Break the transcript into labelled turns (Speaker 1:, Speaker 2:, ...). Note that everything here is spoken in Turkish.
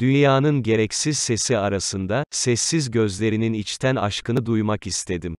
Speaker 1: Dünyanın gereksiz sesi arasında, sessiz gözlerinin içten aşkını duymak istedim.